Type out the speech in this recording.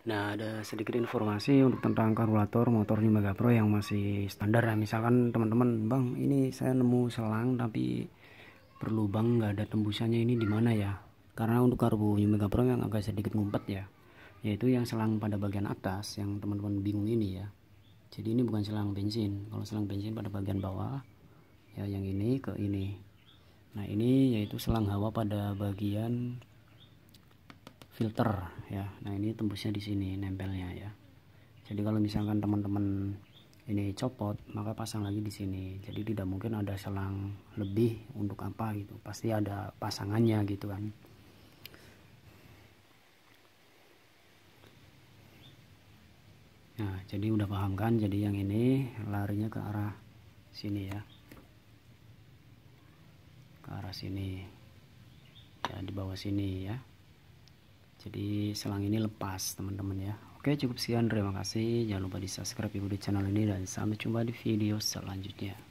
Nah, ada sedikit informasi untuk tentang karburator motor 5 Pro yang masih standar ya. Misalkan teman-teman, Bang, ini saya nemu selang tapi perlu bang nggak ada tembusannya ini di mana ya? Karena untuk karbu 5 Pro yang agak sedikit ngumpet ya, yaitu yang selang pada bagian atas yang teman-teman bingung ini ya. Jadi ini bukan selang bensin. Kalau selang bensin pada bagian bawah, ya yang ini ke ini. Nah, ini yaitu selang hawa pada bagian filter ya nah ini tembusnya di sini nempelnya ya jadi kalau misalkan teman-teman ini copot maka pasang lagi di sini jadi tidak mungkin ada selang lebih untuk apa gitu pasti ada pasangannya gitu kan nah jadi udah paham kan jadi yang ini larinya ke arah sini ya ke arah sini ya di bawah sini ya jadi selang ini lepas teman-teman ya oke cukup sekian terima kasih jangan lupa di subscribe di channel ini dan sampai jumpa di video selanjutnya